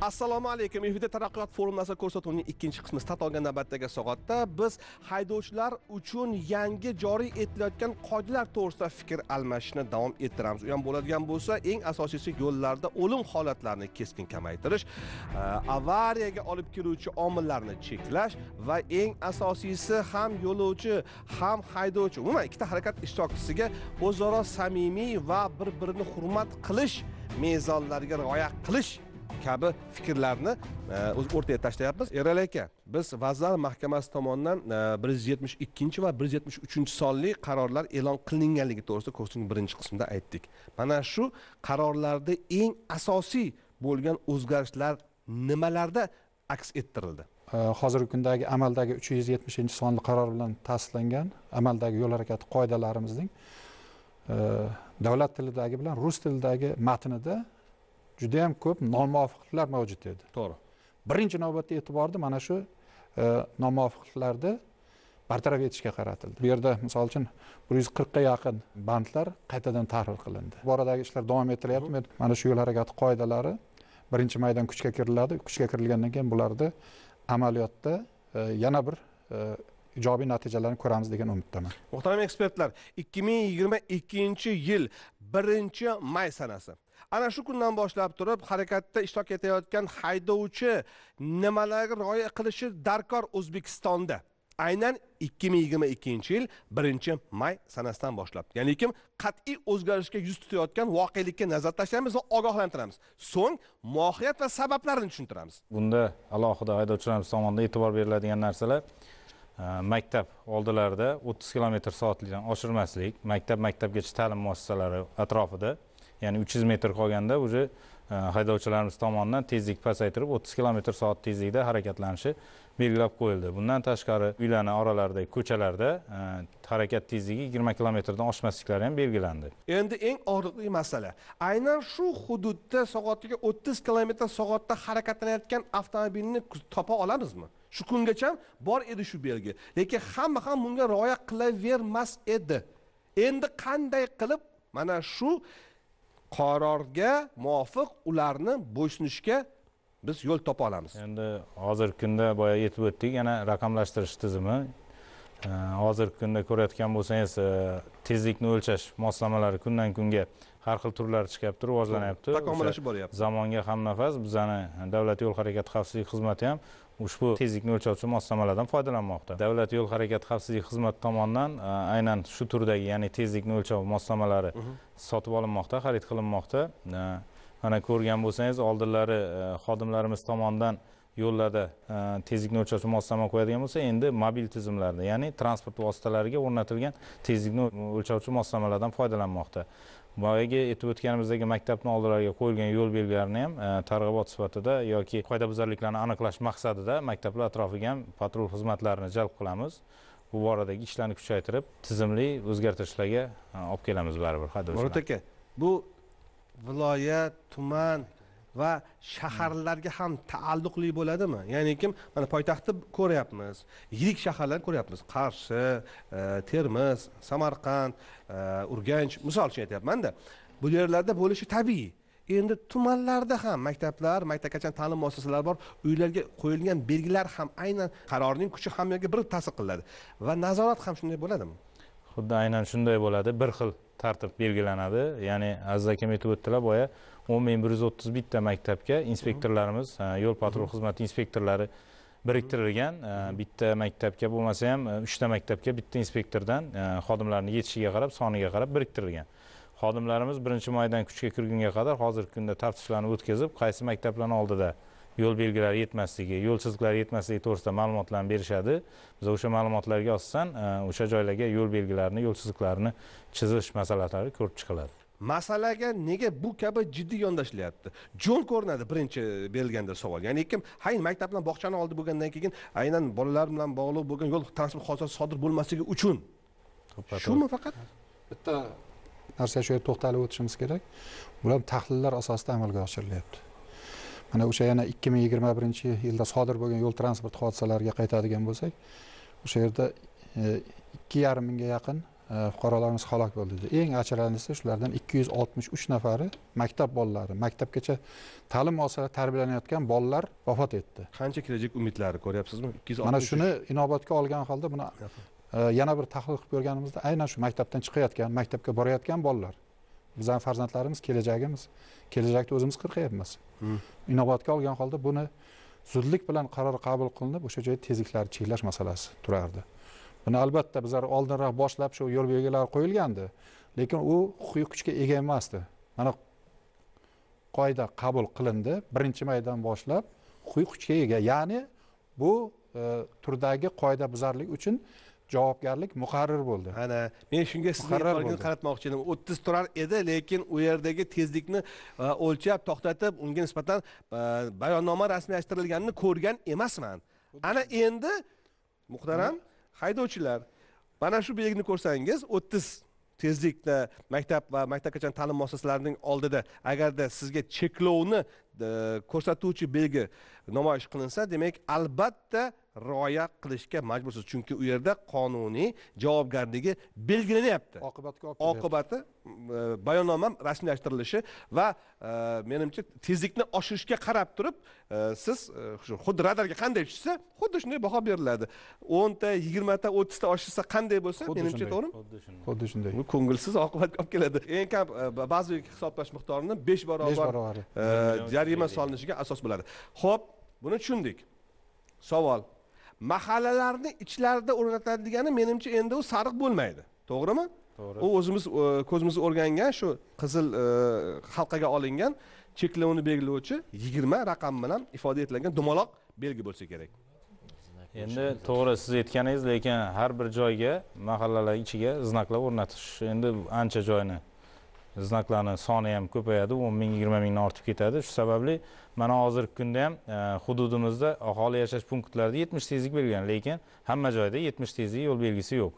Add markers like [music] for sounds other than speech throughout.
assalomu alaykum efirda taraqqiyot forum nasl ko'rsatuvining ikkinchi qismi olgan navbatdagi soatda biz haydovchilar uchun yangi joriy etilayotgan qoidalar to'g'risida fikr almashishni davom ettiramiz u ham bo'ladigan bo'lsa eng asosiysi yo'llarda o'lim holatlarini keskin kamaytirish eh, avariyaga olib keluvchi omillarni cheklash va eng asosiysi ham yo'lovchi ham haydovchi umuman ikkita harakat ishtirokchisiga o'zaro samimiy va bir birini hurmat qilish mezonlariga rioya qilish kabi fikrlarni e, o'rtaga tashlayapmiz erali aka biz vazirlar mahkamasi tomonidan e, bir yuz yetmish ikkinchi va bir yuz yetmish uchinchi sonli qarorlar e'lon qilinganligi to'g'risida kursning birinchi qismida aytdik mana shu qarorlarda eng asosiy bo'lgan o'zgarishlar nimalarda aks ettirildi e, hozirgi kundagi amaldagi uch yuz yetmishinchi sonli qaror bilan tasdiqlangan amaldagi yo'l harakati qoidalarimizning davlat tilidagi bilan rus tilidagi matnida judayam ko'p nomuvofiqliklar mavjud edi to'g'ri birinchi navbatda e'tiborni mana shu e, nomuvofiqliklarni bartaraf etishga qaratildi bu yerda misol uchun bir yuz qirqqa yaqin bandlar qaytadan tahlil qilindi bu boradagi ishlar davom ettirilyapti men mana shu yo'l harakati qoidalari birinchi maydan kuchga kiriladi kuchga kirilgandan keyin bularni amaliyotda e, yana bir e, ijobiy natijalarni ko'ramiz degan umiddaman muhtaram ekspertlar ikki ming yigirma ikkinchi yil birinchi may sanasi ana shu kundan boshlab turib harakatda ishtirok etayotgan haydovchi nimalarga rioya qilishi darkor o'zbekistonda aynan ikki ming yigirma ikkinchi yil birinchi may sanasidan boshlab ya'ni kim qat'iy o'zgarishga yuz tutayotgan voqelikka nazar tashlaymiz va ogohlantiramiz so'ng mohiyat va sabablarini tushuntiramiz bunda alohida haydovchilarimiz tomonidan e'tibor beriladigan narsalar e, maktab oldilarida o'ttiz kilometr soatlikdan oshirmaslik maktab maktabgacha ta'lim muassasalari atrofida ya'ni uch yuz metr qolganda уже e, haydovchilarimiz tomonidan tezlik pasaytirib o'ttiz kilometr soat tezlikda harakatlanishi belgilab qo'yildi bundan tashqari uylarni oralaridagi ko'chalarda e, harakat tezligi yigirma kilometrdan oshmasliklari ham belgilandi endi eng og'riqli masala aynan shu hududda soatiga o'ttiz kilometr soatda harakatlanayotgan avtomobilni topa olamizmi shu kungacha bor edi shu belgi lekin hamma ham bunga rioya qilavermas edi endi qanday qilib mana shu qarorga muvofiq ularni bo'ysunishga biz yo'l topa olamiz endi hozirgi kunda boya aytib o'tdik yana raqamlashtirish tizimi hozirgi kunda ko'rayotgan bo'lsangiz e, tezlikni o'lchash moslamalari kundan kunga har xil turlari chiqyapti rivojlanyapti takomillashib boryapti zamonga hamnafas bizani davlat yo'l harakati xavfsizlik xizmati ham ushbu tezlikni o'lchovchi moslamalardan foydalanmoqda davlat yo'l harakati xavfsizlik xizmati tomonidan e, aynan shu turdagi ya'ni tezlikni o'lchov moslamalari sotib olinmoqda xarid qilinmoqda mana e, ko'rgan bo'lsangiz oldinlari e, xodimlarimiz tomonidan yo'llarda tezlikni o'lchovchi moslama qo'yadigan bo'lsa endi mobil tizimlarda ya'ni transport vositalariga o'rnatilgan tezlikni o'lchovchi moslamalardan foydalanmoqda boyagi aytib o'tganimizdagi maktabni oldilariga qo'yilgan yo'l belgilarini ham e, targ'ibot sifatida yoki qoidabuzarliklarni aniqlash maqsadida maktablar atrofiga ham patrul xizmatlarini jalb qilamiz bu boradagi ishlarni kuchaytirib tizimli o'zgartirishlarga e, olib kelamiz baribir haydovchilar murod aka bu viloyat tuman va shaharlarga ham taalluqli bo'ladimi ya'ni kim mana poytaxtni ko'ryapmiz yirik shaharlarni ko'ryapmiz qarshi e, termiz samarqand e, urganch misol uchun aytyapmanda bu yerlarda bo'lishi tabiiy endi tumanlarda ham maktablar maktabgacha ta'lim muassasalari bor uylarga qo'yilgan belgilar ham aynan qarorning kuchi hammaga bir ta'sir qiladi va nazorat ham shunday bo'ladimi xuddi aynan shunday bo'ladi bir xil tartib belgilanadi ya'ni aziz akam aytib o'tdilar boya o'n ming bir yuz o'ttiz bitta maktabga inspektorlarimiz yo'l patrul xizmati inspektorlari biriktirilgan bitta maktabga bo'lmasa ham e, uchta maktabga bitta inspektordan e, xodimlarni yetishiga qarab soniga qarab biriktirilgan xodimlarimiz birinchi maydan kuchga kirgunga qadar hozirgi kunda taftishlarni o'tkazib qaysi maktablarni oldida yo'l belgilari yetmasligi yo'l chiziqlari yetmasligi to'g'risida ma'lumotlarni berishadi biz o'sha ma'lumotlarga asosan e, o'sha joylarga yo'l belgilarini yo'l chiziqlarini chizish masalalari ko'rib chiqiladi masalaga nega bu kabi jiddiy yondashilyapti jo'n ko'rinadi birinchi berilganda savol ya'ni kim hayin maktab bilan bog'chani oldi bo'lgandan keyin aynan bolalar bilan bog'liq bo'lgan yo'l transport hodisasi sodir bo'lmasligi uchun shumi faqat bitta narsaga shu yerda to'xtalib o'tishimiz kerak bular tahlillar asosida amalga oshirilyapti mana o'sha yana ikki ming yigirma birinchi yilda sodir bo'lgan yo'l transport hodisalariga qaytadigan bo'lsak o'sha yerda e, ikki yarim mingga yaqin Э, fuqarolarimiz halok bo'ldi eng achinarlisi shulardan 263 nafari maktab bolalari maktabgacha ta'lim olsalar tarbiyalanayotgan bolalar vafot etdi qancha kelajak umidlari ko'ryapsizmi mana shuni inobatga olgan holda buni e, yana bir tahlil qilib ko'rganimizda aynan shu maktabdan chiqayotgan maktabga borayotgan bolalar bizani farzandlarimiz kelajagimiz kelajakni o'zimiz qirqyapmiz hmm. inobatga olgan holda buni zudlik bilan qaror qabul qilinib o'sha joyda tezliklarni cheklash masalasi turardi buni albatta bizlar oldinroq boshlab shu yo'l belgilari qo'yilgandi lekin u huquqiy kuchga ega emasdi mana qoida qabul qilindi birinchi maydan boshlab huquqiy kuchga ega ya'ni bu e, turdagi qoidabuzarlik uchun javobgarlik muqarrar bo'ldi ana men shunga sizga qaratmoqchi edim o'ttiz turar edi lekin u yerdagi tezlikni e, o'lchab to'xtatib unga nisbatan e, bayonnoma rasmiylashtirilganini ko'rgan emasman ana endi muhtaram haydovchilar mana shu belgini ko'rsangiz o'ttiz tezlikda maktab va maktabgacha ta'lim muassasalarining oldida agarda sizga cheklovni e, ko'rsatuvchi belgi namoyish qilinsa demak albatta rioya qilishga majbursiz chunki u yerda qonuniy javobgarligi belgilanyapti oqibatga olib oqibati e, bayonnoma rasmiylashtirilishi va e, menimcha tezlikni oshirishga qarab turib e, siz xuddi radarga qanday tushsa xuddi shunday baho beriladi o'nta yigirmata o'ttizta oshirsa qanday bo'lsa menimcha to'g'rimi xuddi shunday xuddi shunday bu ko'ngilsiz oqibatga olib keladi eng kam bazaviy hisoblash miqdorini besh barobar jarima solinishiga asos bo'ladi ho'p buni tushundik savol mahallalarni ichlarida o'rnatadigani menimcha endi u sariq bo'lmaydi to'g'rimi to'g'ri u o'zimiz e, ko'zimiz o'rgangan shu qizil halqaga e, olingan cheklovni belgilovchi yigirma raqam bilan ifoda etilgan dumaloq belgi bo'lsa kerak endi to'g'ri siz aytganingiz lekin har bir joyga mahallalar ichiga znaklar o'rnatish endi ancha joyni znaklarni soni ham ko'payadi o'n ming yigirma mingdan ortib ketadi shu sababli mana hozirgi kunda ham e, hududimizda aholi yashash punktlarida yetmish tezlik belgilan lekin hamma joyda yetmish tezlik yo'l belgisi yo'q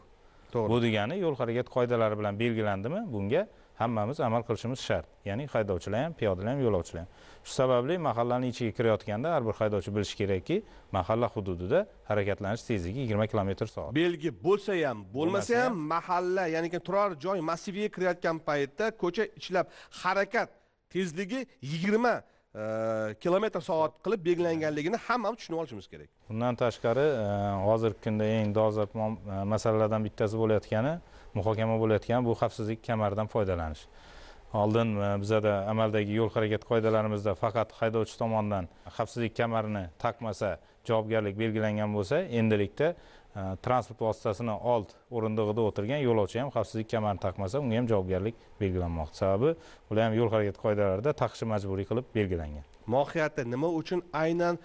to'g'ri bu degani yo'l harakati qoidalari bilan belgilandimi bunga hammamiz amal qilishimiz shart ya'ni haydovchilar ham piyodalar ham yo'lovchilar ham shu sababli mahallani ichiga kirayotganda har bir haydovchi bilishi kerakki mahalla hududida harakatlanish tezligi yigirma kilometr soat belgi bo'lsa ham bo'lmasa ham mahalla ya'ni turar joy massiviga kirayotgan paytda ko'cha ichlab harakat tezligi yigirma e, kilometr soat qilib belgilanganligini hammamiz tushunib olishimiz kerak bundan tashqari e, hozirgi kunda eng dolzarb e, masalalardan bittasi bo'layotgani muhokama bo'layotgani bu xavfsizlik kamaridan foydalanish oldin bizada amaldagi yo'l harakati qoidalarimizda faqat haydovchi tomonidan xavfsizlik kamarini taqmasa javobgarlik belgilangan bo'lsa endilikda e, transport vositasini old o'rindig'ida o'tirgan yo'lovchi ham xavfsizlik kamarini taqmasa unga ham javobgarlik belgilanmoqda sababi ular ham yo'l harakati qoidalarida taqishi majburiy qilib belgilangan mohiyati nima uchun aynan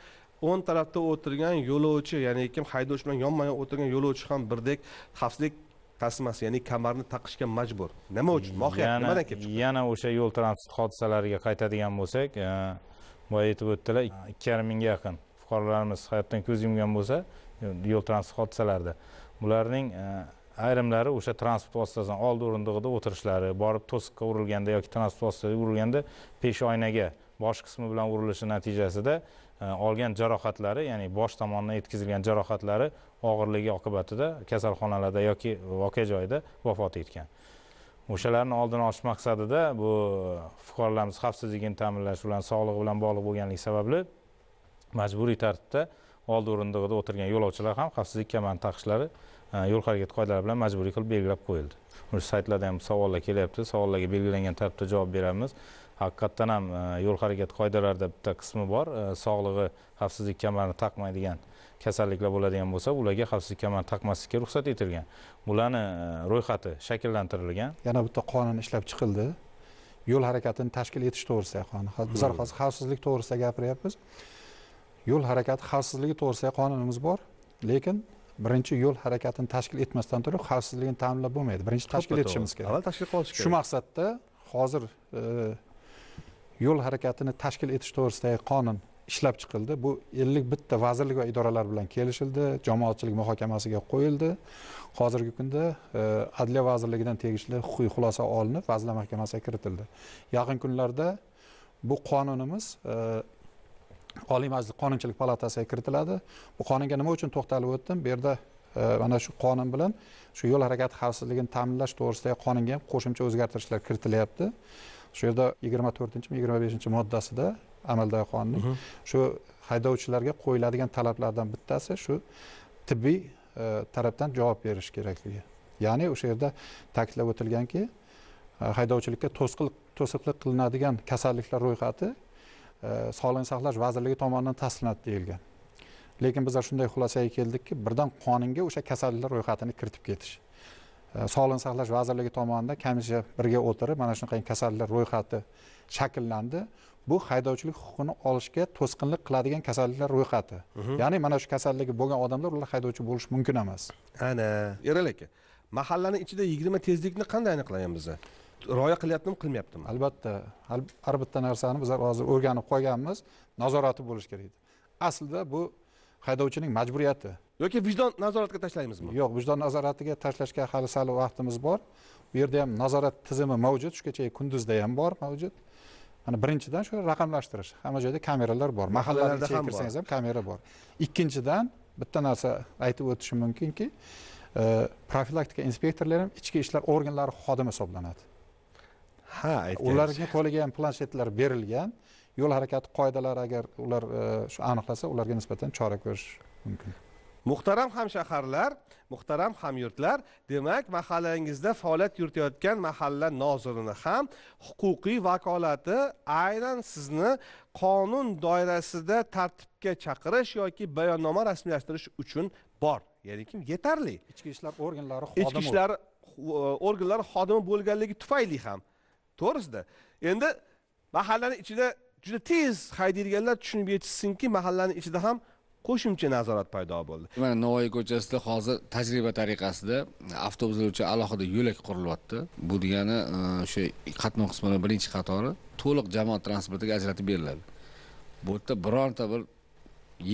o'ng tarafda o'tirgan yo'lovchi ya'ni kim haydovchi bilan yonma yon o'tirgan yo'lovchi ham birdek xavfsizlik tasmasi ya'ni kamarni taqishga majbur nima uchun mohiyati nimadan kelib chiqdi yana o'sha yo'l transport hodisalariga qaytadigan bo'lsak e, boya aytib o'tdilar ikki yarim mingga yaqin fuqarolarimiz hayotdan ko'z yumgan bo'lsa e, yo'l transport hodisalarida bularning e, ayrimlari o'sha transport vositasidan oldi o'rindig'ida o'tirishlari borib to'siqqa urilganda yoki transport vositasiga urilganda pesh oynaga bosh qismi bilan urilishi natijasida olgan jarohatlari ya'ni bosh tomonidan yetkazilgan jarohatlari og'irligi oqibatida kasalxonalarda yoki voqea joyida vafot etgan o'shalarni oldini olish maqsadida bu fuqarolarimiz xavfsizligini ta'minlash ularni sog'lig'i bilan bog'liq bo'lganligi sababli majburiy tartibda old o'rindig'ida o'tirgan yo'lovchilar ham xavfsizlik kamarini taqishlari e, yo'l harakati qoidalari bilan majburiy qilib belgilab qo'yildi o'sha saytlarda ham savollar kelyapti savollarga belgilangan tartibda javob beramiz haqiqatdan ham e, yo'l harakati qoidalarida bitta qismi bor e, sog'lig'i xavfsizlik kamarini taqmaydigan kasalliklar bo'ladigan bo'lsa ularga xavfsizlik kamarini taqmaslikka ruxsat etilgan bularni e, ro'yxati shakllantirilgan yana bitta qonun ishlab chiqildi yo'l harakatini tashkil etish to'g'risidagi qonun bizlar hmm. hozir xavfsizlik to'g'risida gapiryapmiz yo'l harakati xavfsizligi to'g'risidagi qonunimiz bor lekin birinchi yo'l harakatini tashkil etmasdan turib xavfsizligini ta'minlab bo'lmaydi birinchi tashkil etishimiz kerak avval tashkil qilish kerak shu maqsadda hozir e, yo'l harakatini tashkil etish to'g'risidagi qonun ishlab chiqildi bu ellik bitta vazirlik va idoralar bilan kelishildi jamoatchilik muhokamasiga qo'yildi hozirgi kunda e, adliya vazirligidan tegishli huquqiy xulosa olinib vazirlar mahkamasiga kiritildi yaqin kunlarda bu qonunimiz e, oliy majlis qonunchilik palatasiga kiritiladi bu qonunga nima uchun to'xtalib o'tdim bu yerda e, mana shu qonun bilan shu yo'l harakati xavfsizligini ta'minlash to'g'risidagi qonunga ham qo'shimcha o'zgartirishlar kiritilyapti shu yerda yigirma to'rtinchimi yigirma beshinchi moddasida amaldagi qonunning shu haydovchilarga qo'yiladigan talablardan bittasi shu tibbiy e, tarafdan javob berish kerakligi ya'ni o'sha yerda ta'kidlab o'tilganki e, haydovchilikka to'siqlik qilinadigan kasalliklar ro'yxati e, sog'liqni saqlash vazirligi tomonidan tasdiqlanadi deyilgan lekin bizlar shunday xulosaga keldikki birdan qonunga o'sha kasalliklar ro'yxatini kiritib ketish sog'liqni saqlash vazirligi tomonidan komissiya birga o'tirib mana shunaqangi kasalliklar ro'yxati shakllandi bu haydovchilik huquqini olishga to'sqinlik qiladigan kasalliklar ro'yxati mhm. ya'ni mana shu kasalligi bo'lgan odamlar ular haydovchi bo'lishi mumkin emas ana erali aka mahallani ichida yigirma tezlikni qanday aniqlaymiz biza rioya qilyaptimi qilmayaptimi albatta har bitta narsani bizlar hozir o'rganib qolganmiz nazorati bo'lishi kerak aslida bu haydovchining majburiyati yoki vijdon nazoratiga tashlaymizmi yo'q vijdon nazoratiga tashlashga hali sal vaqtimiz bor bu yerda ham nazorat tizimi mavjud shu kecha kunduzda ham bor mavjud mana birinchidan shu raqamlashtirish hamma joyda kameralar bor mahallalarda ichiga kirsangiz ham kamera bor ikkinchidan bitta narsa aytib o'tishim mumkinki e, profilaktika inspektorlari ham ichki ishlar organlari xodimi hisoblanadi ha ularga qo'liga ham planshetlar berilgan yo'l harakati qoidalari agar ular e, shu aniqlasa ularga nisbatan chora ko'rish mumkin muhtaram hamshaharlar muhtaram hamyurtlar demak mahallangizda faoliyat yuritayotgan mahalla nozirini ham huquqiy vakolati aynan sizni qonun doirasida tartibga chaqirish yoki bayonnoma rasmiylashtirish uchun bor ya'ni kim yetarli ichki ishlar organlari xodimi ichki ishlar uh, organlari xodimi bo'lganligi tufayli ham to'g'risida endi mahallani ichida juda tez haydaydiganlar tushunib yetishsinki mahallani ichida ham qo'shimcha nazorat paydo bo'ldi mana navoiy ko'chasida hozir tajriba tariqasida avtobuslar uchun alohida yo'lak qurilyapti bu degani e, o'sha qatnov qismini birinchi qatori to'liq jamoat transportiga ajratib beriladi bu yerda bironta bir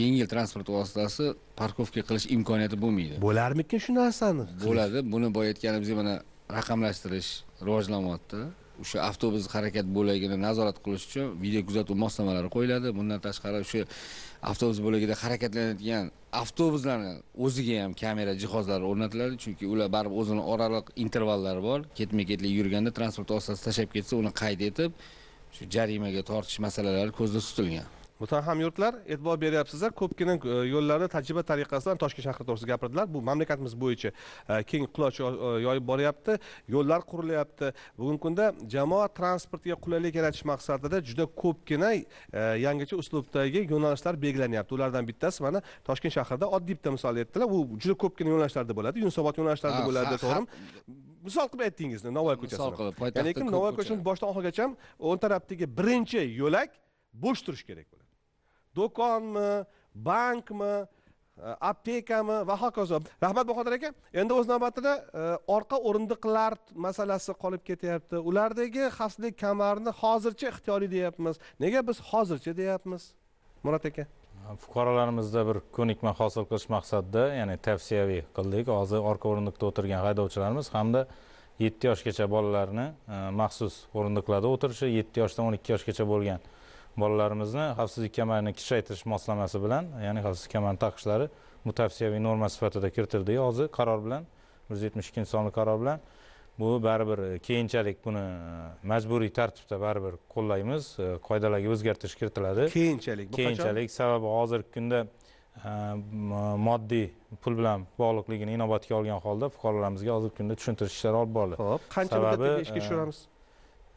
yengil transport vositasi parkovka qilish imkoniyati bo'lmaydi bo'larmikan shu narsani bo'ladi buni boya aytganimizdek mana raqamlashtirish rivojlanyapti o'sha avtobus harakat bo'lagini nazorat qilish uchun video kuzatuv moslamalari qo'yiladi bundan tashqari o'sha avtobus bo'lagida harakatlanayotgan avtobuslarni o'ziga ham kamera jihozlari o'rnatiladi chunki ular baribir o'zini oraliq intervallari bor ketma ketlik yurganda transport vositasi tashlab ketsa uni qayd etib shu jarimaga tortish masalalari ko'zda tutilgan muttaham yurtlar e'tibor beryapsizlar ko'pgina e, yo'llarni tajriba tariqasidan toshkent shahri to'g'risida gapirdilar bu mamlakatimiz bo'yicha e, keng quloch e, yoyib boryapti yo'llar qurilyapti bugungi kunda jamoat transportiga qulaylik yaratish maqsadida juda ko'pgina yangicha uslubdagi yo'nalishlar belgilanyapti ulardan bittasi mana toshkent shahrida oddiy bitta misol aytdilar u juda ko'pgina yo'nalishlarda bo'ladi yunusobod yo'nalishlarida bo'ladi to'g'rimi misol qilib aytdingiz navoiy ko'chasi misol qilib lekin navoiy ko'chasini boshidan oxirigacha o'ng tarafdagi birinchi yo'lak bo'sh turishi kerak bo'ladi do'konmi bankmi e, aptekami va hokazo rahmat bahodir aka endi o'z navbatida e, orqa o'rindiqlar masalasi qolib ketyapti ulardagi xavfsizlik kamarini hozircha ixtiyoriy deyapmiz nega biz hozircha deyapmiz murod aka fuqarolarimizda bir ko'nikma hosil qilish maqsadida ya'ni tavsiyaviy qildik hozir orqa o'rindiqda o'tirgan haydovchilarimiz hamda yetti yoshgacha bolalarni e, maxsus o'rindiqlarda o'tirishi yetti yoshdan o'n ikki yoshgacha bo'lgan bolalarimizni xavfsizlik kamarini kichraytirish moslamasi bilan ya'ni xavfsizlik kamarini taqishlari mutavsiyaviy norma sifatida kiritildi hozir qaror bilan bir yuz yetmish ikkinchi sonli qaror bilan bu baribir e, keyinchalik buni e, majburiy tartibda baribir qo'llaymiz e, qoidalarga o'zgartirish kiritiladi keyinchalik keyinchalik sababi hozirgi kunda moddiy pul bilan bog'liqligini inobatga olgan holda fuqarolarimizga hozirgi kunda tushuntirish ishlari olib boriladi hop qancha muddatda ishga tushiramiz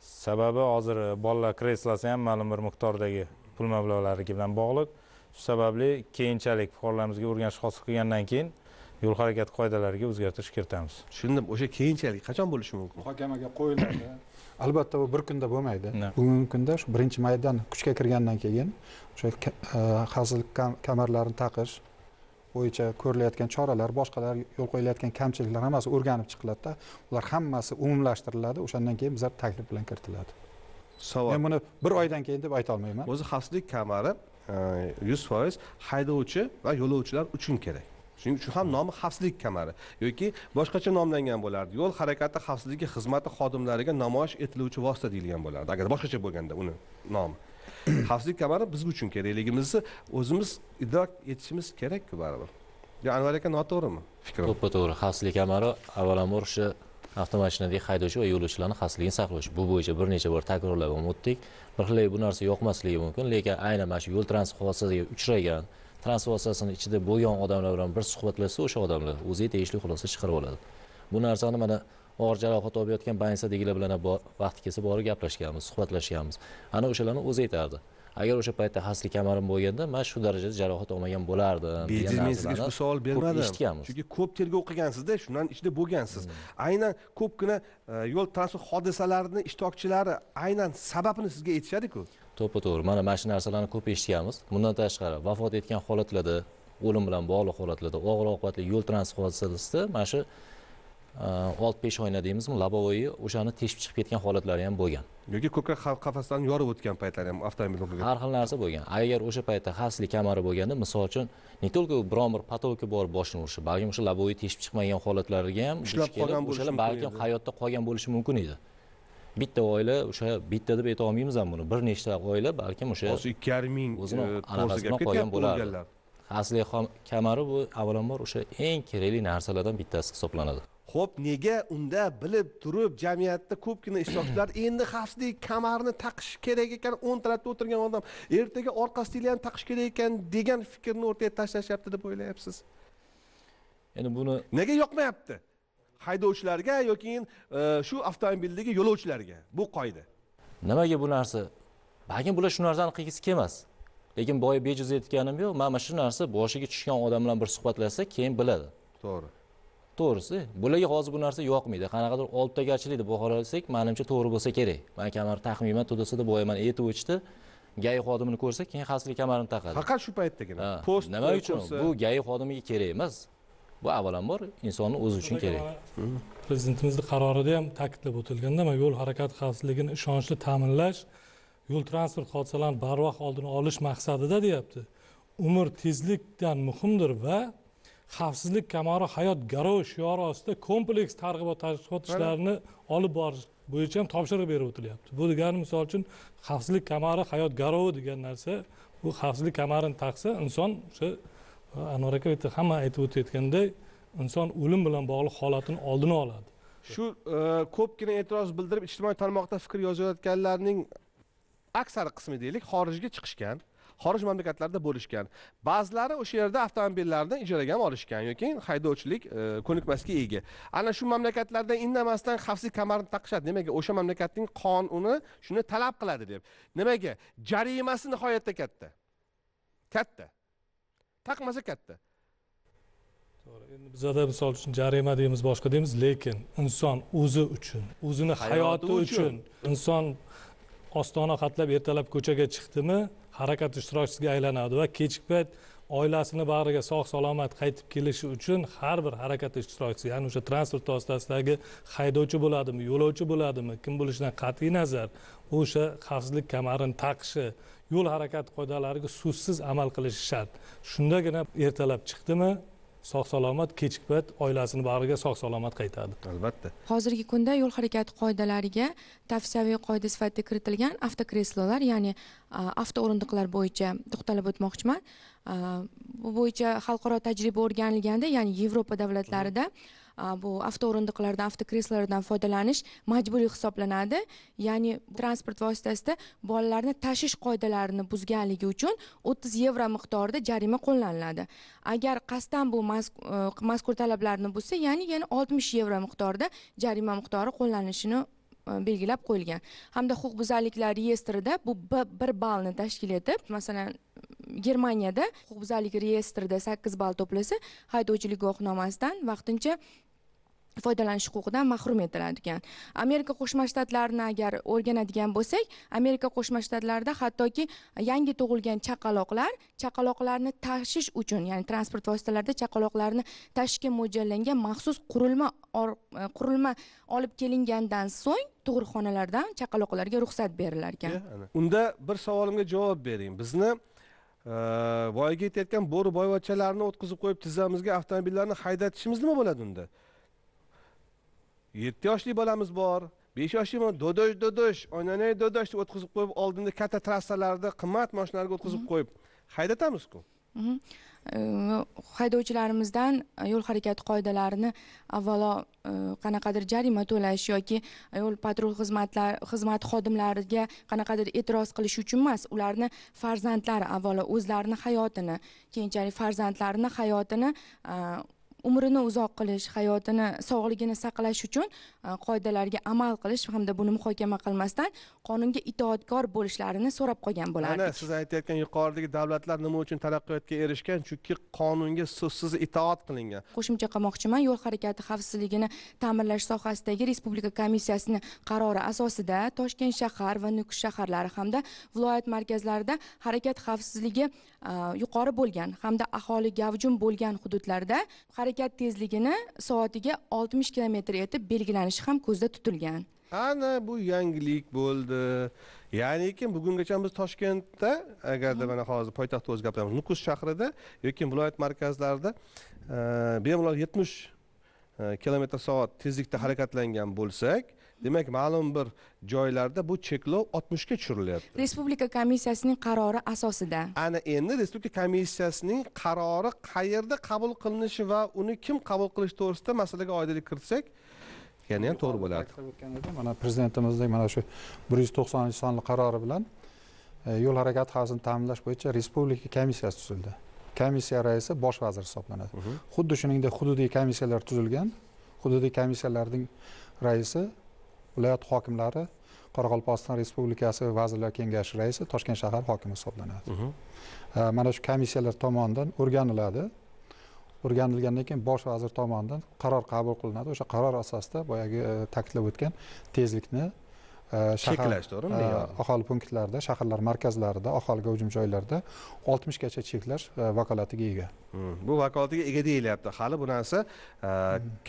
sababi hozir e, bolalar kreslosi ham ma'lum bir miqdordagi pul mablag'lari bilan bog'liq shu sababli keyinchalik fuqarolarimizga o'rganish hosil qilgandan keyin yo'l harakati qoidalariga o'zgartirish kiritamiz tushundim o'sha keyinchalik qachon bo'lishi mumkin muhokamaga qo'yiladi [coughs] albatta bu bir kunda bo'lmaydi bugungi kunda shu birinchi maydan kuchga kirgandan keyin o'sha e, hazil kamarlarini taqish bo'yicha ko'rilayotgan choralar boshqalar yo'l qo'yilayotgan kamchiliklar hammasi o'rganib chiqiladida ular hammasi umumlashtiriladi o'shandan keyin bizlar taklif bilan kiritiladi savol men buni bir oydan keyin deb aytolmayman o'zi xavfsizlik kamari e, yuz foiz haydovchi va yo'lovchilar uchun kerak shuning uchun ham nomi xavfsizlik kamari yoki boshqacha nomlangan bo'lardi yo'l harakati xavfsizligi xizmati xodimlariga namoyish etiluvchi vosita deyilgan bo'lardi agar boshqacha bo'lganda uni nomi [clears throat] xavfsizlik kamari biz uchun kerakligimizni o'zimiz idrok etishimiz kerakku baribir yo anvar aka noto'g'rimi fikrim to'ppa to'g'ri xavfsizlik kamari avvalambor o'sha avtomashinadagi haydovchi va yo'lovchilarni xavfsizligini saqlash bu bo'yicha bir necha bor takrorlab o'tdik bir xil bu narsa yoqmasligi mumkin lekin aynan mana shu yo'l transport hodisasiga uchragan transport vositasining ichida bo'lgan odamlar bilan bir suhbatlashsa o'sha odamlar o'ziga tegishli xulosa chiqarib oladi bu narsani mana og'ir jarohat olib olayotgan больницadagilar bilan vaqti kelsa borib gaplashganmiz suhbatlashganmiz ana o'shalarni o'zi aytardi agar o'sha paytda xasli kamarim bo'lganda man shu darajada jarohat olmagan bo'lardim bejiz men sizga ushbu savol bermadim eshitganmiz chunki ko'p tergov qilgansizda shularni ichida bo'lgansiz aynan ko'pgina e, yo'l transport hodisalarini ishtirokchilari aynan sababini sizga aytishadiku to'ppa to'g'ri mana mana shu narsalarni ko'p eshitganmiz bundan tashqari vafot etgan holatlarda o'lim bilan bog'liq holatlarda og'ir oqibatli yo'l transport hodisasida mana shu olti э, besh oyna deymizmi лобовойi o'shani teshib chiqib ketgan holatlari ham bo'lgan yoki ko'krak qafasdan yorib o'tgan paytlari ham avtomobil har xil narsa bo'lgan agar o'sha paytda xavfsizlik kamari bo'lganda misol uchun не только biron bir потолка bor urishi balkim o'sha лобовой teshib chiqmagan holatlariga ham ushlab qolgan o'shalar balkim hayotda qolgan bo'lishi mumkin edi bitta oila o'sha bitta deb ayta olmaymiz ham buni bir nechta oila balkim o'sha hozir ikki yarim ming o'zini e, anaqasini qolgan bo'lardi xavfsizlik kamari bu avvalambor o'sha eng kerakli narsalardan bittasi hisoblanadi ho'p nega unda bilib turib jamiyatda ko'pgina ishtirokchilar endi xavfsizlik kamarini taqish kerak ekan o'ng tarafda o'tirgan odam ertaga orqasidagini ham taqish kerak ekan degan fikrni o'rtaga tashlashyapti deb o'ylayapsiz endi buni nega yoqmayapti haydovchilarga yoki e, shu avtomobildagi yo'lovchilarga bu qoida nimaga bu narsa balkim bular shu narsani qilgisi kelmas lekin boya bejiz aytganim yo'q mana shu narsa boshiga tushgan odam bilan bir suhbatlashsa keyin biladi to'g'ri to'g'risi bularga hozir bu narsa yoqmaydi qanaqadir oltitagarchilik deb baholasak manimcha to'g'ri bo'lsa kerak man kamar taqmayman to'dasida boyaman aytib o'tishdi gay xodimini ko'rsa keyin xavfsizlik kamarini taqadi faqat shu paytdagina post nima uchun bu gay xodimiga kerak emas bu avvalambor insonni o'zi uchun kerak prezidentimizni qarorida ham ta'kidlab o'tilganda mana yo'l harakati xavfsizligini ishonchli ta'minlash yo'l transport hodisalarini barvaqt oldini olish maqsadida deyapti umr tezlikdan muhimdir va xavfsizlik kamori hayot garovi shiori ostida kompleks targ'ibot tashviqot ishlarini olib borish bo'yicha ham topshiriq berib o'tilyapti bu degani misol uchun xavfsizlik kamari hayot garovi degan narsa bu xavfsizlik kamarini taqsa inson o'sha e, anvar aka hamma aytib o'tayotganday inson o'lim bilan bog'liq holatini oldini oladi shu e, ko'pgina e'tiroz bildirib ijtimoiy tarmoqda fikr yozayotganlarning aksar qismi deylik xorijga chiqishgan xorij mamlakatlarida bo'lishgan ba'zilari o'sha yerda avtomobillarni ijaraga ham olishgan yoki haydovchilik e, ko'nikmasiga ega ana shu mamlakatlarda indamasdan xavfsiz kamarni taqishadi nimaga o'sha mamlakatning qonuni shuni talab qiladi deb nimaga jarimasi nihoyatda katta katta taqmasa katta to'g'ri endi bizada misol uchun jarima deymiz boshqa deymiz lekin inson o'zi uchun o'zini hayoti uchun inson ostona xatlab ertalab ko'chaga chiqdimi harakat ishtirokchisiga aylanadi va kechki payt oilasini bag'riga sog' salomat qaytib kelishi uchun har bir harakat ishtirokchisi ya'ni o'sha transport vositasidagi haydovchi bo'ladimi yo'lovchi bo'ladimi kim bo'lishidan qat'iy nazar o'sha xavfsizlik kamarini taqishi yo'l harakati qoidalariga so'zsiz amal qilishi shart shundagina ertalab chiqdimi sog' salomat kechikpat oilasini bag'riga sog' salomat qaytadi albatta hozirgi kunda yo'l harakati qoidalariga tavsiyaviy qoida sifatida kiritilgan avtokreslolar ya'ni avto o'rindiqlar bo'yicha to'xtalib o'tmoqchiman bu bo'yicha xalqaro tajriba o'rganilganda ya'ni yevropa davlatlarida hmm. bu avto o'rindiqlardan avtokreslalardan foydalanish majburiy hisoblanadi ya'ni transport vositasida bolalarni tashish qoidalarini buzganligi uchun o'ttiz yevro miqdorida jarima qo'llaniladi agar qasddan bu e, mazkur talablarni buzsa ya'ni yana oltmish yevro miqdorida jarima miqdori qo'llanilishini e, belgilab qo'yilgan hamda huquqbuzarliklar reyestrida bu bir ballni tashkil etib masalan germaniyada huquqbuzarlik reyestrida sakkiz ball to'plasa haydovchilik guvohnomasidan vaqtincha foydalanish huquqidan mahrum etiladigan amerika qo'shma shtatlarini agar o'rganadigan bo'lsak amerika qo'shma shtatlarida hattoki yangi tug'ilgan chaqaloqlar chaqaloqlarni tashish uchun ya'ni transport vositalarida chaqaloqlarni tashishga mo'ljallangan maxsus qurilma e, qurilma olib kelingandan so'ng tug'ruqxonalardan chaqaloqlarga ruxsat berilar ekan unda bir savolimga javob bering bizni boyagi e, aytayotgan bo'ri boyvachchalarni o'tkazib qo'yib tizzamizga avtomobillarni haydatishimiz nima bo'ladi unda yetti yoshli bolamiz bor besh yoshli dodosh dodosh oynanay dodosh deb o'tkazib qo'yib oldinda katta trassalarda qimmat mashinalarga o'tkazib mhmm. qo'yib haydatamizku mhmm. haydovchilarimizdan yo'l harakati qoidalarini avvalo qanaqadir jarima to'lash yoki yo'l patrul xizmatlar xizmat xodimlariga qanaqadir e'tiroz qilish uchun emas ularni farzandlari avvalo o'zlarini hayotini keyinchalik farzandlarini hayotini umrini uzoq qilish hayotini sog'ligini saqlash uchun e, qoidalarga amal qilish hamda buni muhokama qilmasdan qonunga itoatkor bo'lishlarini so'rab qolgan bo'lardik ana siz aytayotgan yuqoridagi davlatlar nima uchun taraqqiyotga erishgan chunki qonunga so'zsiz itoat qilingan qo'shimcha qilmoqchiman yo'l harakati xavfsizligini ta'minlash sohasidagi respublika komissiyasini qarori asosida toshkent shahar va nukus shaharlari hamda viloyat markazlarida harakat xavfsizligi E, yuqori bo'lgan hamda aholi gavjum bo'lgan hududlarda harakat tezligini soatiga oltmish kilometr etib belgilanishi ham ko'zda tutilgan ana bu yangilik bo'ldi ya'ni bugungacha biz toshkentda agarda mana hozir poytaxtni o'zi gapiramiz nukus shahrida yoki viloyat markazlarida e, bemalol yetmish e, kilometr soat tezlikda harakatlangan bo'lsak demak ma'lum bir joylarda bu cheklov oltmishga tushirilyapti respublika komissiyasining qarori asosida ana endi respublika komissiyasining qarori qayerda qabul qilinishi va uni kim qabul qilishi to'g'risida masalaga oydinlik kiritsak yana ham to'g'ri bo'ladi edi mana prezidentimizning mana shu bir yuz to'qsoninchi sonli qarori bilan e, yo'l harakati xavfsini ta'minlash bo'yicha respublika komissiyasi tuzildi komissiya raisi bosh vazir hisoblanadi mhm. xuddi shuningdek hududiy komissiyalar tuzilgan hududiy komissiyalarning raisi viloyat hokimlari qoraqalpog'iston respublikasi vazirlar kengashi raisi toshkent shahar hokimi hisoblanadi mhmm. mana shu komissiyalar tomonidan o'rganiladi o'rganilgandan keyin bosh vazir tomonidan qaror qabul qilinadi o'sha qaror asosida boyagi e, ta'kidlab o'tgan tezlikni cheklash to'g'rimi e, aholi punktlarida shaharlar markazlarida aholiga hujum joylarida oltmishgacha cheklash e, vakolatiga ega hmm, bu vakolatiga ega deyilyapti hali bu narsa e,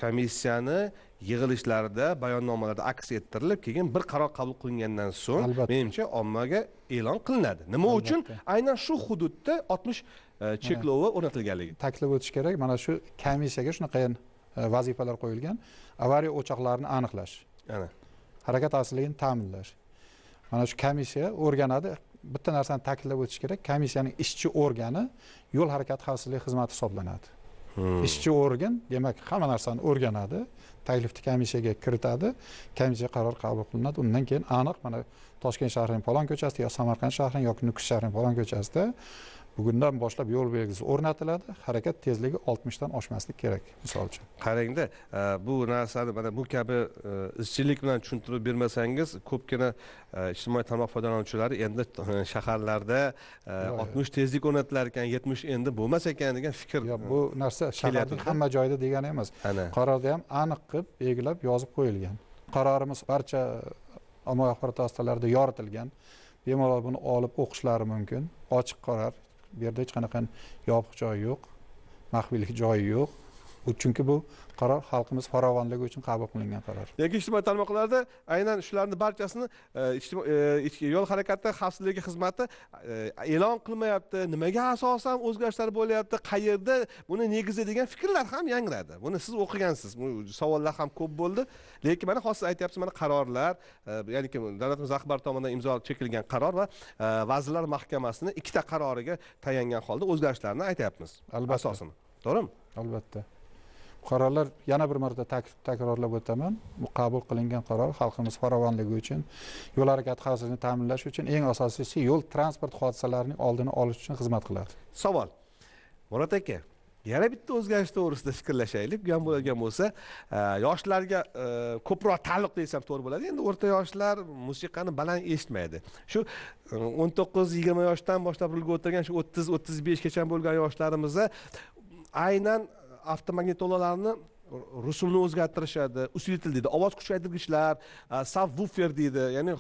komissiyani yig'ilishlarida bayonnomalarda aks ettirilib keyin bir qaror qabul qilingandan so'ng menimcha ommaga e'lon qilinadi nima uchun aynan shu hududda oltmish cheklovi o'rnatilganligi ta'kidlab o'tish kerak mana shu komissiyaga shunaqa vazifalar qo'yilgan avariya o'choqlarini aniqlash ana harakat xavfsizligini ta'minlash mana shu komissiya o'rganadi bitta narsani ta'kidlab o'tish kerak komissiyaning ishchi organi yo'l harakati xavfsizligi xizmati hisoblanadi hmm. ishchi organ demak hamma narsani o'rganadi taklifni komissiyaga kiritadi komissiya qaror qabul qilinadi undan keyin aniq mana toshkent shahrining falon ko'chasida yo samarqand shahrining yoki nukus shahrining falon ko'chasida bugundan boshlab yo'l belgisi o'rnatiladi harakat tezligi oltmishdan oshmaslik kerak misol uchun qarangda e, bu narsani mana bu kabi e, izchillik bilan tushuntirib bermasangiz ko'pgina e, ijtimoiy tarmoq foydalanuvchilari endi shaharlarda oltmish tezlik o'rnatilar ekan yetmish endi bo'lmas ekan degan fikr bu narsa shaharning hamma joyida degani emas qarorda ham aniq qilib belgilab yozib qo'yilgan qarorimiz barcha ommaviy axborot vositalarida yoritilgan bemalol buni olib o'qishlari mumkin ochiq qaror bu yerda hech qanaqa yopiq joy yo'q maxfiylik joyi yo'q bu chunki bu qaror xalqimiz farovonligi uchun qabul qilingan qaror lekin ijtimoiy tarmoqlarda aynan shularni barchasini e, e, yo'l harakati xavfsizligi xizmati e, e'lon qilmayapti nimaga asosan o'zgarishlar bo'lyapti qayerda buni negizi degan fikrlar ham yangradi buni siz o'qigansiz bu savollar ham ko'p bo'ldi lekin mana hozir siz aytyapsiz mana qarorlar ya'ni davlatimiz rahbari tomonidan imzo chekilgan qaror va vazirlar mahkamasini ikkita qaroriga tayangan holda o'zgarishlarni aytyapmiz albatta asosini to'g'rimi albatta qarorlar yana bir marta takrorlab o'taman bu qabul qilingan qaror xalqimiz farovonligi uchun yo'l harakati xavfsizligini ta'minlash uchun eng asosiysi yo'l transport hodisalarining oldini olish uchun xizmat qiladi savol murod aka yana bitta o'zgarish to'g'risida fikrlashaylik bu ham bo'ladigan bo'lsa e, yoshlarga e, ko'proq taalluq desam to'g'ri bo'ladi endi o'rta yoshlar musiqani baland eshitmaydi shu e, o'n to'qqiz yigirma yoshdan boshlab rulga o'tirgan shu o'ttiz o'ttiz beshgacha bo'lgan yoshlarimizda aynan avtomagnitolalarni rusumni o'zgartirishadi усилитель deydi ovoz kuchaytirgichlar sabvufer deydi ya'ni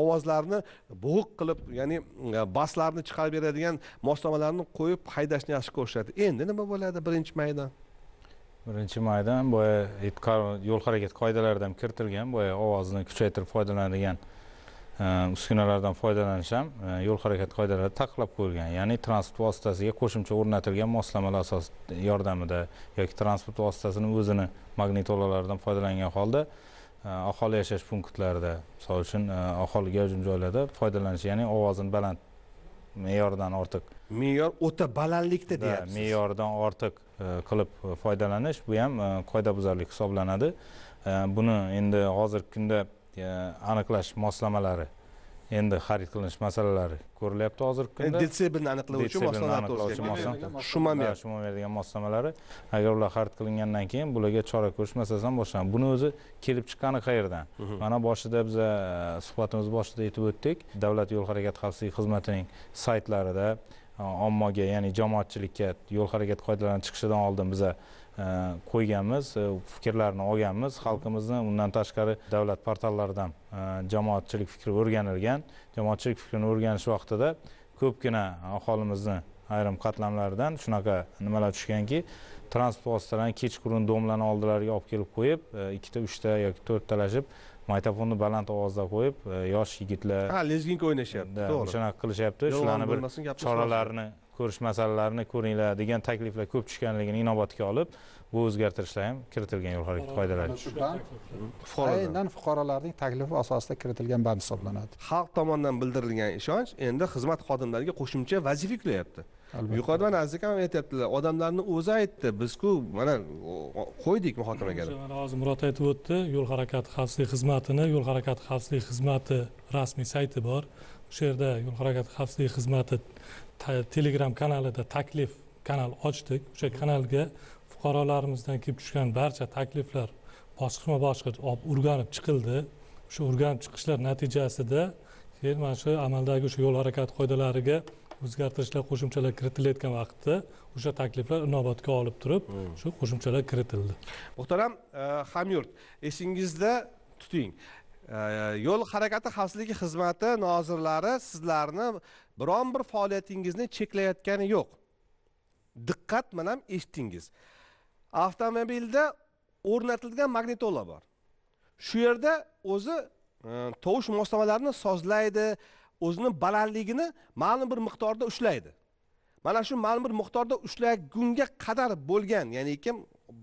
ovozlarni bo'g'iq qilib ya'ni baslarni chiqarib beradigan moslamalarni qo'yib haydashni yaxshi ko'rishadi endi nima bo'ladi birinchi maydon birinchi maydon boya yo'l harakati qoidalarida ham kiritilgan boya ovozni kuchaytirib foydalanadigan uskunalardan foydalanish ham e, yo'l harakati qoidalari taqiqlab qo'yilgan ya'ni transport vositasiga qo'shimcha o'rnatilgan moslamalar asos yordamida yoki transport vositasini o'zini magnitolalaridan foydalangan holda e, aholi yashash punktlarida misol uchun e, aholiga gavjum joylarda foydalanish ya'ni ovozini baland me'yordan ortiq me'yor o'ta balandlikda deyapsiz me'yordan ortiq qilib foydalanish bu ham qoidabuzarlik hisoblanadi buni endi hozirgi kunda aniqlash moslamalari endi xarid qilinish masalalari ko'rilyapti hozirgi kunda e, detseblni aniqlovchi moslamalar shumamer shumamer degan moslamalari agar ular xarid qilingandan keyin bularga chora ko'rish masalasidan boshlanadi buni o'zi kelib chiqqani qayerdan mana boshida biza e, suhbatimiz boshida aytib o'tdik davlat yo'l harakati xavfsizlik xizmatining saytlarida e, ommaga ya'ni jamoatchilikka yo'l harakati qoidalarini chiqishidan oldin biza qo'yganmiz e, fikrlarini olganmiz xalqimizni undan tashqari davlat portallaridan e, jamoatchilik fikri o'rganilgan jamoatchilik fikrini o'rganish vaqtida ko'pgina aholimizni ayrim qatlamlaridan shunaqa nimalar tushganki transport vositalarini kechqurun domlani oldilariga olib kelib qo'yib e, ikkita uchta yoki to'rttalashib maytafonni baland ovozda qo'yib yosh yigitlar ha lezginka o'ynashyapti to'g'ri shunaqa qilishyapti shularni bir choralarini ko'rish masalalarini ko'ringlar degan takliflar ko'p tushganligini inobatga olib bu o'zgartirishlar ham kiritilgan yo'l harakati qoidalari aynan fuqarolarning taklifi asosida kiritilgan band hisoblanadi xalq tomonidan bildirilgan ishonch endi xizmat xodimlariga qo'shimcha vazifa yuklayapti yuqoridan azizak ham aytyaptilar odamlarni o'zi aytdi bizku mana qo'ydik muhokamaga deb mana hozir murod aytib o'tdi yo'l harakati xavfsizlik xizmatini yo'l harakati xavfsizlik xizmati rasmiy sayti bor o'sha yerda yo'l harakati xavfsizlik xizmati telegram kanalida taklif kanal ochdik o'sha kanalga fuqarolarimizdan kelib tushgan barcha takliflar bosqichma bosqich olib o'rganib chiqildi o'sha o'rganib chiqishlar natijasida keyin mana shu amaldagi o'sha yo'l harakati qoidalariga o'zgartirishlar qo'shimchalar kiritilayotgan vaqtda o'sha takliflar inobatga olib turib shu qo'shimchalar kiritildi muhtaram e, hamyurt esingizda tuting e, yo'l harakati xavfsizligi xizmati nozirlari sizlarni biron bir faoliyatingizni cheklayotgani yo'q diqqat bilan ham eshitdingiz avtomobilda o'rnatilgan magnitola bor shu yerda o'zi e, tovush moslamalarini sozlaydi o'zini balandligini ma'lum bir miqdorda ushlaydi mana shu ma'lum bir miqdorda ushlagunga qadar bo'lgan ya'ni kim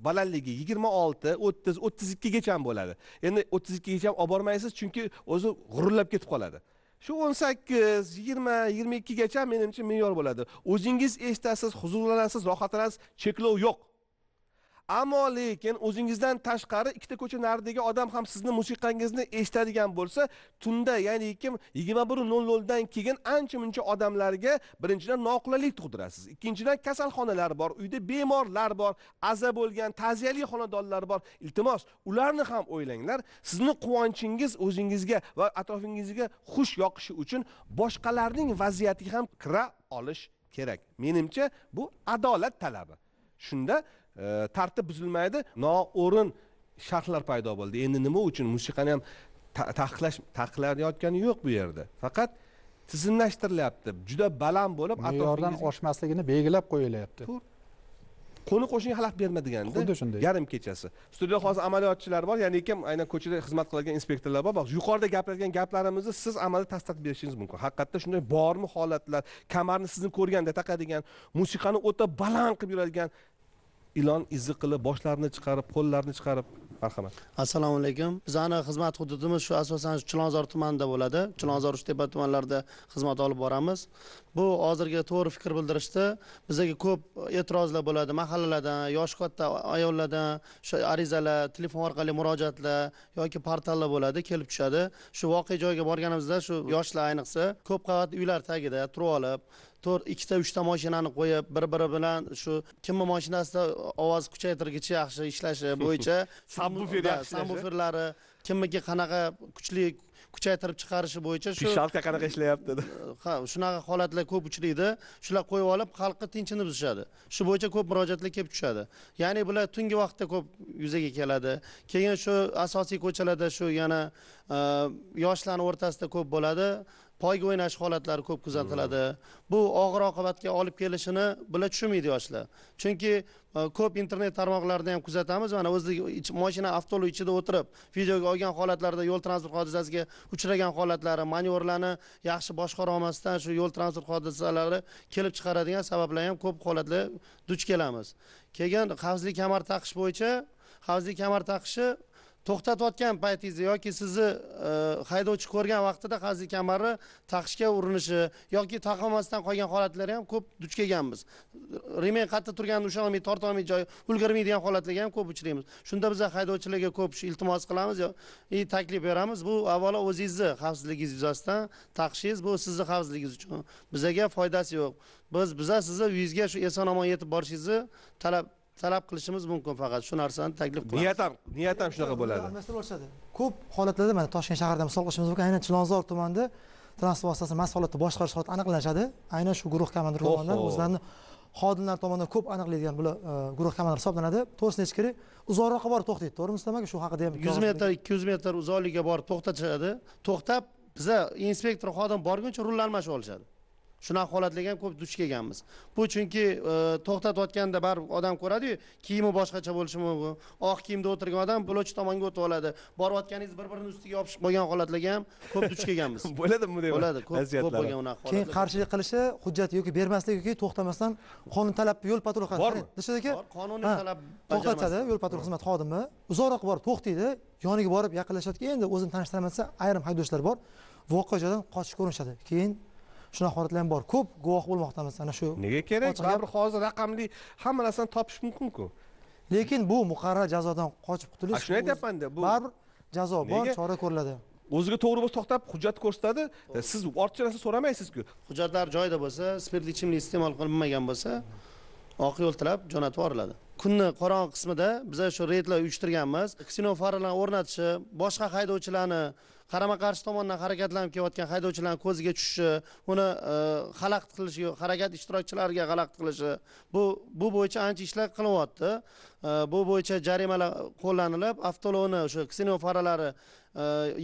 balandligi yigirma olti o'ttiz o'ttiz ikkigacha ham bo'ladi endi o'ttiz ikkigacha ham olib bormaysiz chunki o'zi g'urillab ketib qoladi shu o'n sakkiz yigirma yigirma ikkigacha menimcha me'yor bo'ladi o'zingiz eshitasiz huzurlanasiz rohatlanasiz cheklov yo'q ammo lekin o'zingizdan tashqari ikkita ko'cha naridagi odam ham sizni musiqangizni eshitadigan bo'lsa tunda ya'ni kim yigirma bir nol noldan keyin ancha muncha odamlarga birinchidan noqulaylik tug'dirasiz ikkinchidan kasalxonalar bor uyda bemorlar bor aza bo'lgan ta'ziyali xonadonlar bor iltimos ularni ham o'ylanglar sizni quvonchingiz o'zingizga va atrofingizga xush yoqishi uchun boshqalarning vaziyatiga ham kira olish kerak menimcha bu adolat talabi shunda tartib buzilmaydi noo'rin sharhlar paydo bo'ldi endi nima uchun musiqani ham taqiqlash taqiqlanayotgani yo'q bu yerda faqat tizimlashtirilyapti juda baland bo'lib me'yordan oshmasligini belgilab qo'yilyapti qo'ni qo'shniga xalaqit bermadiganda xuddi shunday yarim kechasi studiyada hozir amaliyotchilar bor ya'ni kim aynan ko'chada xizmat qiladigan inspektorlar bor yuqorida gapirgan gaplarimizni siz amalda tasdiq berishingiz mumkin haqiqatda shunday bormi holatlar kamarni sizni ko'rganda taqadigan musiqani o'ta baland qilib yuradigan ilon izi qilib boshlarini chiqarib qo'llarini chiqarib marhamat assalomu alaykum bizani xizmat hududimiz shu asosan chilonzor tumanida bo'ladi chilonzor uchtepa tumanlarida xizmat olib boramiz bu hozirgi to'g'ri fikr bildirishdi bizaga ko'p e'tirozlar bo'ladi mahallalardan yoshi katta ayollardan shu arizalar telefon orqali murojaatlar yoki portallar bo'ladi kelib tushadi shu voqea joyiga borganimizda shu yoshlar ayniqsa ko'p qavatli uylar tagida turib olib to'rt ikkita uchta mashinani qo'yib bir biri bilan shu kimni mashinasida ovoz kuchaytirgichi yaxshi ishlashi [laughs] bo'yicha sambuferlari kimniki qanaqa kuchli kuchaytirib chiqarishi bo'yicha shu pishalka qanaqa ishlayapti [laughs] ha shunaqa holatlar ko'p uchraydi shular qo'yib olib xalqni tinchini buzishadi shu bo'yicha ko'p murojaatlar kelib tushadi ya'ni bular tungi vaqtda ko'p yuzaga keladi keyin shu asosiy ko'chalarda shu yana e, yoshlarni o'rtasida ko'p bo'ladi poyga o'ynash holatlari ko'p kuzatiladi bu og'ir oqibatga olib kelishini bila tushunmaydi yoshlar chunki e, ko'p internet tarmoqlarida ham kuzatamiz mana o'zi moshina avtobus ichida o'tirib videoga olgan holatlarda yo'l transport hodisasiga uchragan holatlari manevrlarni yaxshi boshqara olmasdan shu yo'l transport hodisalari kelib chiqaradigan sabablar ham ko'p holatlar duch kelamiz keyin xavfsizlik kamar taqish bo'yicha xavfsizlik kamar taqishi to'xtatayotgan paytingizda yoki sizni e, haydovchi ko'rgan vaqtida qazi kamarni taqishga urinishi yoki taqolmasdan qolgan holatlarga ham ko'p duch kelganmiz remen qayerda turganini ushlolmay tortolmay joy ulgurmaydigan holatlarga ham ko'p uchraymiz shunda biz haydovchilarga ko'p iltimos qilamiz и taklif beramiz bu avvalo o'zingizni xavfsizligingiz yuzasidan taqishingiz bu sizni xavfsizligingiz uchun bizaga foydasi yo'q biz biza sizni uyingizga shu eson omon yetib borishingizni talab talab qilishimiz mumkin faqat shu narsani taklif qilamiz niyat ham niyat ham shunaqa bo'ladi ko'p holatlarda mana toshkent shahrida misol qilishimiz mumkin aynan chilonzor tumanida transport vositasini mast holatda boshqarish holati aniqlanishadi aynan shu guruh komandiri tomonidan o'zlarini xodimlar tomonidan ko'p aniqlaydigan bular e, guruh komandiri hisoblanadi to'g'risini aytish kerak uzoqroqqa borib to'xtaydi to'g'rimi sizlar aka shu haqida ham yuz metr ikki yuz metr uzoqlikka borib to'xtatishadi to'xtab biza inspektor xodim borguncha rulni almashib olishadi shunaqa holatlarga ham ko'p duch kelganmiz bu chunki e, to'xtatayotganda baribir odam ko'radiyu kiyimi boshqacha bo'lishi mumkin oq kiyimda o'tirgan odam bo'luvchi tomonga o'tib oladi borayotganingiz bir birini ustiga yopishib qolgan holatlarga ham ko'p duch kelganmiz [laughs] bo'ladimi deb bo'ladi ko'p ko'p bo'lgan unaqa holatlar keyin qarshilik qilishi hujjat yoki bermaslik yoki to'xtamasdan qonun talab yo'l patrul bormi dilshod aka qonuniy talab to'xtatadi yo'l patrul xizmati xodimi uzoqroq borib to'xtaydi yoniga borib yaqinlashayotgan endi o'zini tanishtiraman desa ayrim haydovchilar bor voqea joyidan qochishga urinishadi keyin shunaqa holatlar ham bor ko'p guvoh bo'lmoqdamiz ana shu nega kerak baribir hozir raqamli hamma narsani topish mumkinku lekin bu muqarrar jazodan qochib qutulish shuni aytyapmanda bu baribir jazo bor chora ko'riladi o'ziga to'g'ri bo'lsa to'xtab hujjat ko'rsatadi e, siz ortiqcha narsa so'ramaysizku hujjatlar joyida bo'lsa spirtli ichimlik iste'mol qilinmagan bo'lsa oq yo'l tilab jo'natib yuboriladi kunni qorong'i qismida biza shu reydlar uyushtirganmiz ksinofarlarni o'rnatishi boshqa haydovchilarni qarama qarshi tomondan harakatlanib kelayotgan haydovchilarni ko'ziga tushishi uni e, xalaqit qilishi harakat ishtirokchilariga xalaqit qilishi bu bu bo'yicha ancha ishlar qilinyapti e, bu bo'yicha jarimalar qo'llanilib avtolovni o'sha ksenofar faralari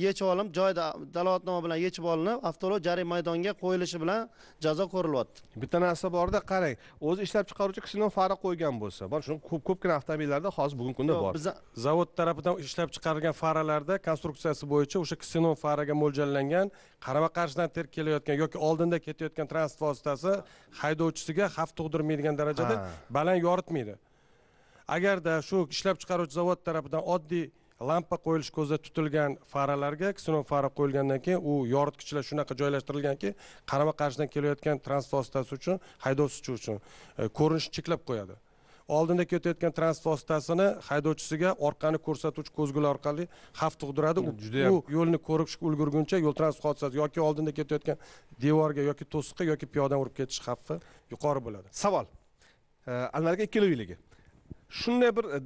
yechib olinib joyida dalolatnoma bilan yechib olinib avtoulov jarima maydonga qo'yilishi bilan jazo ko'rilyapti bitta narsa borda qarang o'zi ishlab chiqaruvchi kishidan farq qo'ygan bo'lsa bor shuni ko'p ko'pgina avtomobillarda hozir bugungi kunda bor zavod tarafidan ishlab chiqarilgan faralarda konstruksiyasi bo'yicha o'sha ksinov faraga mo'ljallangan qarama qarshidan terib kelayotgan yoki oldinda ketayotgan transport vositasi haydovchisiga xavf tug'dirmaydigan darajada baland yoritmaydi agarda shu ishlab chiqaruvchi zavod tarafidan oddiy lampa qo'yilishi ko'zda tutilgan faralarga ksenon fara qo'yilgandan keyin u yoritgichlar shunaqa joylashtirilganki qarama qarshidan kelayotgan transport vositasi uchun haydovchi uchun e, ko'rinishni cheklab qo'yadi oldinda ketayotgan transport vositasini haydovchisiga orqani ko'rsatuvchi ko'zgular orqali xavf tug'diradi hmm, judayam u yo'lni ko'rib ulgurguncha yo'l transport hodisasi yoki oldinda ketayotgan devorga yoki to'siqqa yoki piyodadan urib ketish xavfi yuqori bo'ladi savol e, anvarga ikkilovligi shunday bir e,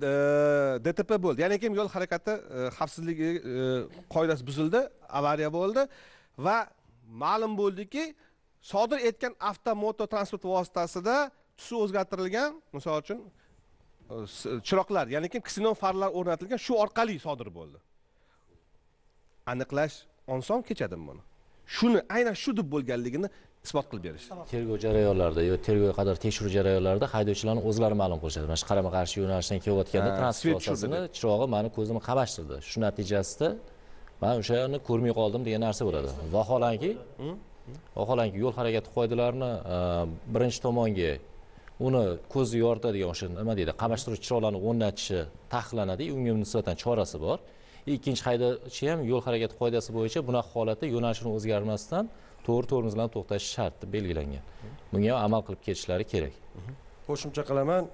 dtp bo'ldi ya'ni kim yo'l harakati e, xavfsizligi e, qoidasi buzildi avariya bo'ldi va ma'lum bo'ldiki sodir etgan avtomoto transport vositasida tusi o'zgartirilgan misol uchun chiroqlar ya'ni ksinon farlar o'rnatilgan shu orqali sodir bo'ldi aniqlash oson kechadimi buni shuni aynan shu deb bo'lganligini isbot qilib berish tergov jarayonlarida yo tergovga qadar tekshiruv jarayonlarida haydovchilarni o'zlari ma'lum qilishadi mana shu qarama qarshi yo'nalishdan kelayotganda transport vositasini chirog'i mani ko'zimni qamashtirdi shu natijasida man o'shani ko'rmay qoldim degan narsa bo'ladi vaholanki hmm, hmm. vaholanki yo'l harakati qoidalarini e, birinchi tomonga uni ko'zni yoritadigan o'sha nima deydi qamashtiruvchi chiroqlarni o'rnatishi taqiqlanadi unga nisbatan chorasi bor ikkinchi haydovchi ham yo'l harakati qoidasi bo'yicha bunaqa holatda yo'nalishini o'zgarmasdan to'g'ri bilan to'xtash sharti belgilangan bunga amal qilib ketishlari kerak qo'shimcha qilaman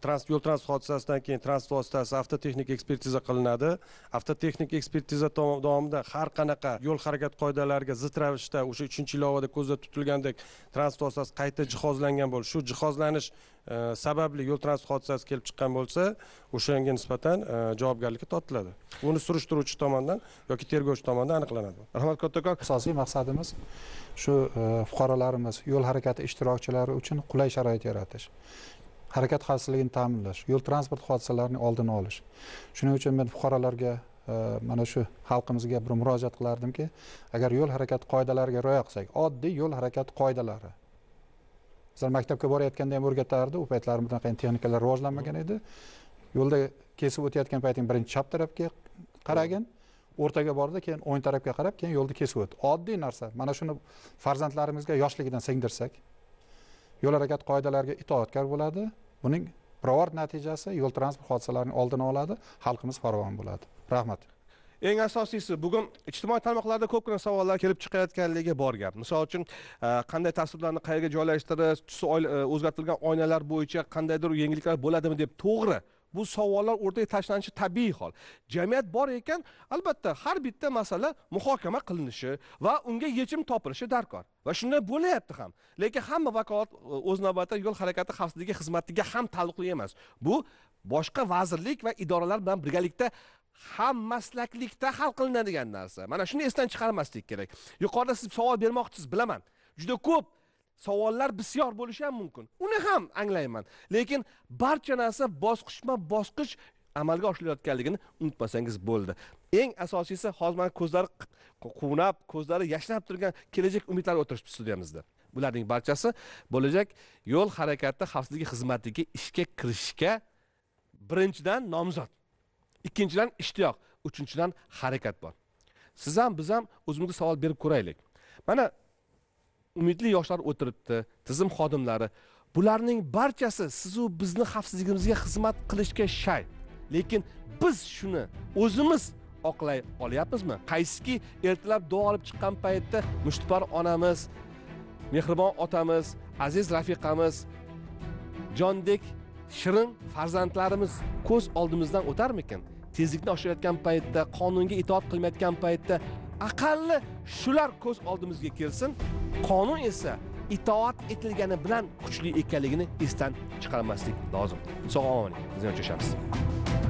trans yo'l transport hodisasidan keyin transport vositasi avtotexnik ekspertiza qilinadi avtotexnik ekspertiza davomida har qanaqa yo'l harakat qoidalariga zid ravishda o'sha uchinchi ilovada ko'zda tutilgandek transport vositasi qayta jihozlangan bo'lsa shu jihozlanish e, sababli yo'l transport hodisasi kelib chiqqan bo'lsa o'shanga nisbatan e, javobgarlikka tortiladi uni surishtiruvchi tomonidan yoki tergovchi tomonidan aniqlanadi rahmat kattakon asosiy maqsadimiz shu e, fuqarolarimiz yo'l harakati ishtirokchilari uchun qulay sharoit yaratish harakat xavfsizligini ta'minlash yo'l transport hodisalarining oldini olish shuning uchun men fuqarolarga e, mana shu xalqimizga bir murojaat qilardimki agar yo'l harakati qoidalariga rioya qilsak oddiy yo'l harakati qoidalari masalan maktabga borayotganda ham o'rgatardi u paytlari bunaqa texnikalar rivojlanmagan edi yo'lda kesib o'tayotgan payting birinchi chap tarafga qaragin o'rtaga bordi keyin o'ng tarafga qarab keyin yo'lni kesib o't oddiy narsa mana shuni farzandlarimizga yoshligidan singdirsak yo'l harakati qoidalariga itoatkor bo'ladi buning biror natijasi yo'l transport hodisalarini oldini oladi xalqimiz farovon bo'ladi rahmat eng asosiysi bugun ijtimoiy tarmoqlarda ko'pgina savollar kelib chiqayotganligi bor gap misol uchun e, qanday tasvirlarni qayerga joylashtirish tusi e, o'zgartirilgan oynalar bo'yicha qandaydir yengilliklar bo'ladimi deb to'g'ri bu savollar o'rtaga tashlanishi tabiiy hol jamiyat bor ekan albatta har bitta masala muhokama qilinishi va unga yechim topilishi darkor va shunday bo'layapti ham lekin hamma vakolat e, o'z navbatida yo'l harakati xavfsizligi xizmatiga ham taalluqli emas bu boshqa vazirlik va idoralar bilan birgalikda ham maslaklikda hal qilinadigan narsa mana shuni esdan chiqarmaslik kerak yuqorida siz savol bermoqchisiz bilaman juda ko'p savollar bisyor bo'lishi ham mumkin uni ham anglayman lekin barcha narsa bosqichma bosqich amalga oshirilayotganligini unutmasangiz bo'ldi eng asosiysi hozir mana ko'zlari quvnab ko'zlari yashnab turgan kelajak umidlari o'tirishibdi studiyamizda bularning barchasi bo'lajak yo'l harakati xavfsizligi xizmatiga ishga kirishga birinchidan nomzod ikkinchidan ishtiyoq uchinchidan harakat bor siz ham biz ham o'zimizga savol berib ko'raylik mana umidli yoshlar o'tiribdi tizim xodimlari bularning barchasi sizu bizni xavfsizligimizga xizmat qilishga shay lekin biz shuni o'zimiz oqlay olyapmizmi qaysiki ertalab duo olib chiqqan paytda mushtipar onamiz mehribon otamiz aziz rafiqamiz jondek shirin farzandlarimiz ko'z oldimizdan o'tarmikan tezlikni oshirayotgan paytda qonunga itoat qilmayotgan paytda aqalli shular ko'z oldimizga kelsin qonun esa itoat etilgani bilan kuchli ekanligini esdan chiqarmaslik lozim sog' omonin biz uchrashamiz